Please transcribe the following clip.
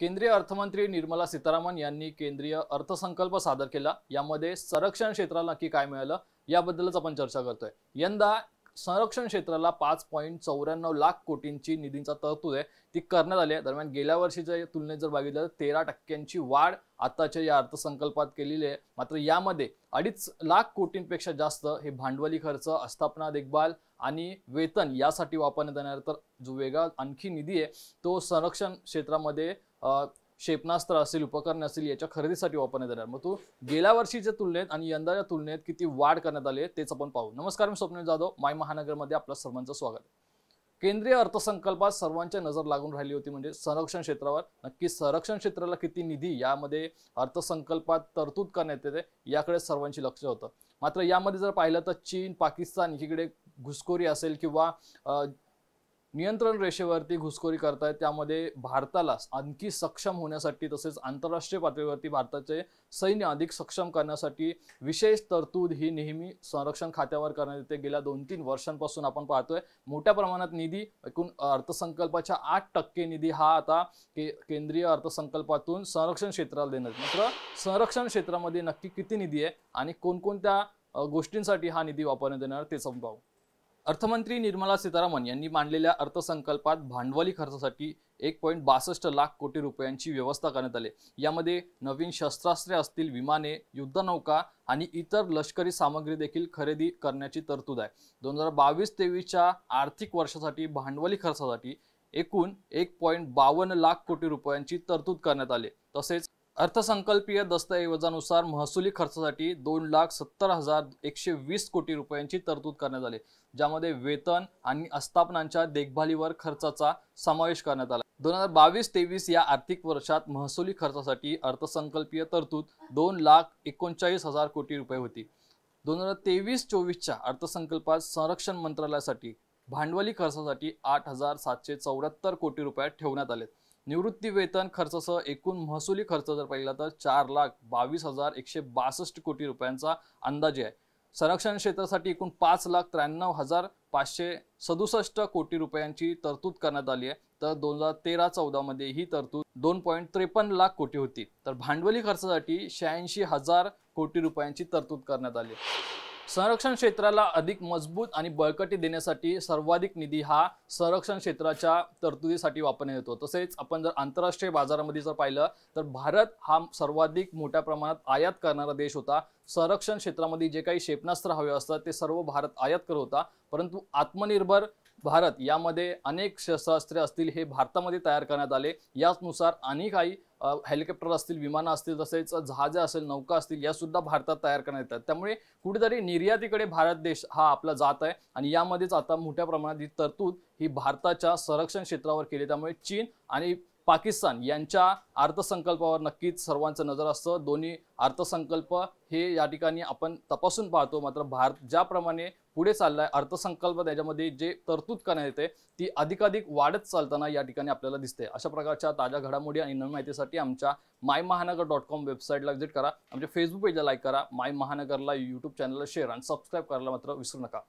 केंद्रीय अर्थमंत्री निर्मला सीतारामन यांनी केंद्रीय अर्थसंकल्प सादर केला यामध्ये संरक्षण क्षेत्राला नक्की काय मिळालं याबद्दलच आपण चर्चा करतोय यंदा संरक्षण क्षेत्राला पाच पॉईंट चौऱ्याण्णव लाख कोटींची निधीचा तरतूद आहे ती करण्यात आली आहे दरम्यान गेल्या वर्षीच्या तुलनेत जर बघितलं तर तेरा टक्क्यांची वाढ आताच्या या अर्थसंकल्पात केलेली आहे मात्र यामध्ये अडीच लाख कोटींपेक्षा जास्त हे भांडवली खर्च आस्थापना देखभाल आणि वेतन यासाठी वापरण्यात येणार तर जो वेगळा आणखी निधी आहे तो संरक्षण क्षेत्रामध्ये क्षेपणास्त्र असेल उपकरण असेल याच्या खरेदीसाठी वापरण्यात येणार मग तू गेल्या वर्षीच्या तुलनेत आणि यंदाच्या तुलनेत किती वाढ करण्यात आली आहे तेच आपण पाहू नमस्कार मी स्वप्नील जाधव माय महानगरमध्ये आपलं सर्वांचं स्वागत केंद्रीय अर्थसंकल्पात सर्वांच्या नजर लागून राहिली होती म्हणजे संरक्षण क्षेत्रावर नक्की संरक्षण क्षेत्राला किती निधी यामध्ये अर्थसंकल्पात तरतूद करण्यात येते याकडे सर्वांची लक्ष होतं मात्र यामध्ये जर पाहिलं तर चीन पाकिस्तान इकडे घुसखोरी असेल किंवा नियंत्रण रेषेवरती घुसखोरी करतायत त्यामध्ये भारताला आणखी सक्षम होण्यासाठी तसेच आंतरराष्ट्रीय पातळीवरती भारताचे सैन्य अधिक सक्षम करण्यासाठी विशेष तरतूद ही नेहमी संरक्षण खात्यावर करण्यात येते गेल्या दोन तीन वर्षांपासून आपण पाहतोय मोठ्या प्रमाणात निधी एकूण अर्थसंकल्पाच्या आठ टक्के निधी हा आता के केंद्रीय अर्थसंकल्पातून संरक्षण क्षेत्राला देण्यात मात्र संरक्षण क्षेत्रामध्ये नक्की किती निधी आहे आणि कोणकोणत्या गोष्टींसाठी हा निधी वापरण्यात येणार ते आपण अर्थमंत्री निर्मला सीतारामन यांनी मांडलेल्या अर्थसंकल्पात भांडवली खर्चासाठी एक पॉईंट बासष्ट लाख कोटी रुपयांची व्यवस्था करण्यात आली यामध्ये नवीन शस्त्रास्त्रे असतील विमाने युद्धनौका आणि इतर लष्करी सामग्री देखील खरेदी करण्याची तरतूद आहे दोन हजार बावीस तेवीसच्या आर्थिक वर्षासाठी भांडवली खर्चासाठी एकूण एक पॉईंट बावन्न लाख कोटी रुपयांची तरतूद करण्यात आली तसेच अर्थसंकल्पीय दस्तऐवजानुसार महसुली खर्चासाठी दोन लाख सत्तर हजार एकशे वीस कोटी रुपयांची तरतूद करण्यात आली ज्यामध्ये वेतन आणि आस्थापनांच्या देखभालीवर खर्चाचा समावेश करण्यात आला दोन हजार बावीस तेवीस या आर्थिक वर्षात महसुली खर्चासाठी अर्थसंकल्पीय तरतूद दोन लाख एकोणचाळीस हजार कोटी रुपये होती दोन हजार तेवीस चोवीसच्या अर्थसंकल्पात संरक्षण मंत्रालयासाठी भांडवली खर्चासाठी आठ हजार सातशे चौऱ्याहत्तर कोटी रुपये ठेवण्यात आले निवृत्ती वेतन खर्चासह एकूण महसुली खर्च जर पाहिला तर चार लाख बावीस हजार एकशे बासष्ट कोटी रुपयांचा अंदाजे आहे संरक्षण क्षेत्रासाठी एकूण पाच लाख त्र्याण्णव हजार पाचशे सदुसष्ट कोटी रुपयांची तरतूद करण्यात आली आहे तर दोन हजार तेरा चौदामध्ये ही तरतूद दोन पॉईंट त्रेपन्न लाख कोटी होती तर भांडवली खर्चासाठी शहाऐंशी हजार कोटी रुपयांची तरतूद करण्यात आली आहे संरक्षण क्षेत्राला अधिक मजबूत आणि बळकटी देण्यासाठी सर्वाधिक निधी हा संरक्षण क्षेत्राच्या तरतुदीसाठी वापरण्यात येतो तसेच आपण जर आंतरराष्ट्रीय बाजारामध्ये जर पाहिलं तर भारत हा सर्वाधिक मोठ्या प्रमाणात आयात करणारा देश होता संरक्षण क्षेत्रामध्ये जे काही क्षेपणास्त्र हवे असतात ते सर्व भारत आयात करत होता परंतु आत्मनिर्भर भारत यामध्ये अनेक शस्त्रास्त्रे असतील हे भारतामध्ये तयार करण्यात आले याचनुसार आणि काही हेलिकॉप्टर असतील विमानं असतील तसेच जहाजं असेल नौका असतील या सुद्धा भारतात तयार करण्यात येतात त्यामुळे कुठेतरी निर्यातीकडे भारत देश हा आपला जात आहे आणि यामध्येच आता मोठ्या प्रमाणात ही तरतूद ही भारताच्या संरक्षण क्षेत्रावर केली त्यामुळे चीन आणि पाकिस्तान यांच्या अर्थसंकल्पावर नक्कीच सर्वांचं नजर असतं दोन्ही अर्थसंकल्प हे या ठिकाणी आपण तपासून पाहतो मात्र भारत ज्याप्रमाणे पुढे चालला आहे अर्थसंकल्प त्याच्यामध्ये जे तरतूद करण्यात येते ती अधिकाधिक वाढत चालताना या ठिकाणी आपल्याला दिसते अशा प्रकारच्या ताज्या घडामोडी आणि नवी माहितीसाठी आमच्या माय महानगर डॉट कॉम वेबसाईटला व्हिजिट करा आमच्या फेसबुक पेजला लाईक करा माय महानगरला यूट्यूब चॅनलला शेअर आणि सबस्क्राईब करायला मात्र विसरू नका